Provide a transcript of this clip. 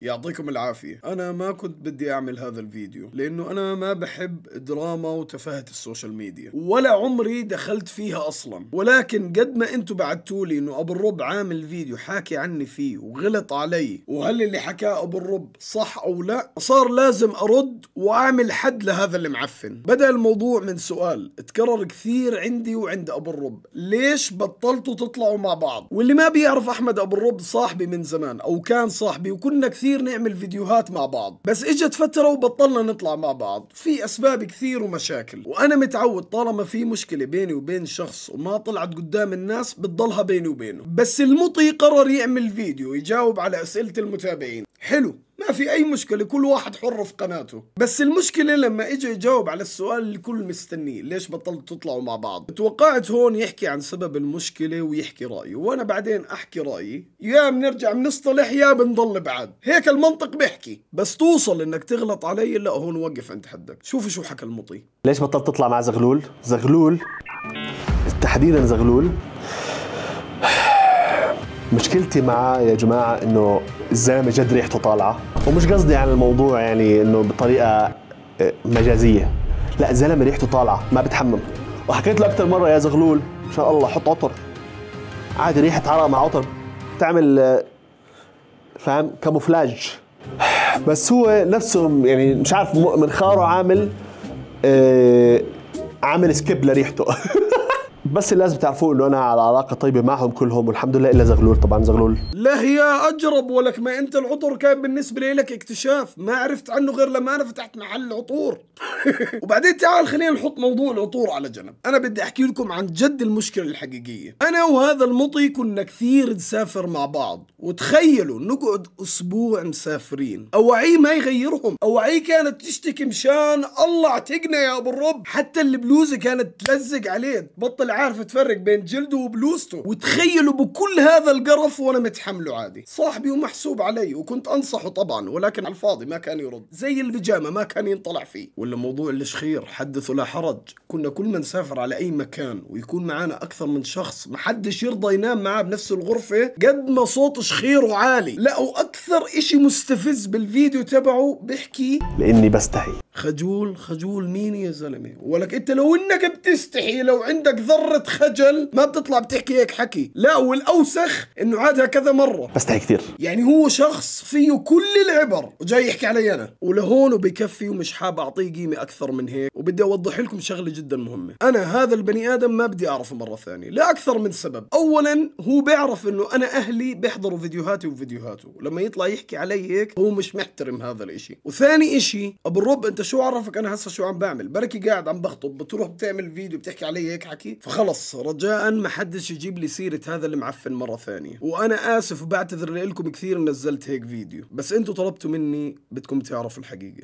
يعطيكم العافية أنا ما كنت بدي أعمل هذا الفيديو لأنه أنا ما بحب دراما وتفاهة السوشيال ميديا ولا عمري دخلت فيها أصلا ولكن قد ما أنتوا لي أنه أبو الرب عامل فيديو حاكي عني فيه وغلط علي وهل اللي حكاه أبو الرب صح أو لا صار لازم أرد وأعمل حد لهذا اللي معفن بدأ الموضوع من سؤال اتكرر كثير عندي وعند أبو الرب ليش بطلتوا تطلعوا مع بعض واللي ما بيعرف أحمد أبو الرب صاحبي من زمان أو كان صاحبي وكنا كثير كثير نعمل فيديوهات مع بعض بس اجت فترة وبطلنا نطلع مع بعض في اسباب كثير ومشاكل وانا متعود طالما في مشكلة بيني وبين شخص وما طلعت قدام الناس بتضلها بيني وبينه بس المطي قرر يعمل فيديو يجاوب على اسئلة المتابعين حلو ما في أي مشكلة كل واحد حر في قناته بس المشكلة لما إجا يجاوب على السؤال اللي الكل مستنيه ليش بطلتوا تطلعوا مع بعض توقعت هون يحكي عن سبب المشكلة ويحكي رأيه وأنا بعدين أحكي رأيي يا بنرجع بنصطلح يا بنضل بعد هيك المنطق بيحكي بس توصل إنك تغلط علي لا هون وقف عند حدك شوف شو حكى المطي ليش بطلت تطلع مع زغلول زغلول تحديدا زغلول مشكلتي معاه يا جماعة انه الزلمه جد ريحته طالعه ومش قصدي عن الموضوع يعني انه بطريقه آه، مجازيه لا الزلمه ريحته طالعه ما بتحمم وحكيت له اكثر مره يا زغلول ان شاء الله حط عطر عادي ريحه عرق مع عطر بتعمل آه، فاهم كاموفلاج بس هو نفسه يعني مش عارف منخاره عامل آه، عامل سكيب لريحته بس لازم تعرفوا انه انا على علاقه طيبه معهم كلهم والحمد لله الا زغلول طبعا زغلول لا يا اجرب ولك ما انت العطر كان بالنسبه لك اكتشاف ما عرفت عنه غير لما انا فتحت محل عطور وبعدين تعال خلينا نحط موضوع العطور على جنب انا بدي احكي لكم عن جد المشكله الحقيقيه انا وهذا المطي كنا كثير نسافر مع بعض وتخيلوا نقعد اسبوع مسافرين اواعيه ما يغيرهم اواعيه كانت تشتكي مشان الله اعتقنا يا ابو الرب حتى البلوزه كانت تلزق عليه تبطل عارف تفرق بين جلده وبلوزته وتخيلوا بكل هذا القرف وانا متحمله عادي صاحبي ومحسوب علي وكنت انصحه طبعا ولكن على الفاضي ما كان يرد زي البيجامه ما كان ينطلع فيه ولا موضوع الشخير حدث ولا حرج كنا كل ما نسافر على اي مكان ويكون معانا اكثر من شخص محدش يرضى ينام معاه بنفس الغرفه قد ما صوت شخيره عالي لا واكثر اكثر اشي مستفز بالفيديو تبعه بيحكي لاني بستحي خجول خجول مين يا زلمه ولك انت لو انك بتستحي لو عندك ذره خجل ما بتطلع بتحكي هيك حكي لا والاوسخ انه عادها كذا مره بستحي كثير يعني هو شخص فيه كل العبر وجاي يحكي علي انا ولهون وبكفي ومش حاب اعطيه قيمه اكثر من هيك وبدي اوضح لكم شغله جدا مهمه انا هذا البني ادم ما بدي اعرفه مره ثانيه لا اكثر من سبب اولا هو بيعرف انه انا اهلي بيحضروا فيديوهاتي وفيديوهاته لما يطلع يطلع يحكي علي هيك هو مش محترم هذا الاشي وثاني اشي ابو الرب انت شو عرفك انا هسه شو عم بعمل بركي قاعد عم بخطب بتروح بتعمل فيديو بتحكي علي هيك حكي فخلص رجاء ما حدش يجيب لي سيره هذا المعفن مره ثانيه وانا اسف وبعتذر لكم كثير نزلت هيك فيديو بس انتم طلبتوا مني بدكم تعرفوا الحقيقه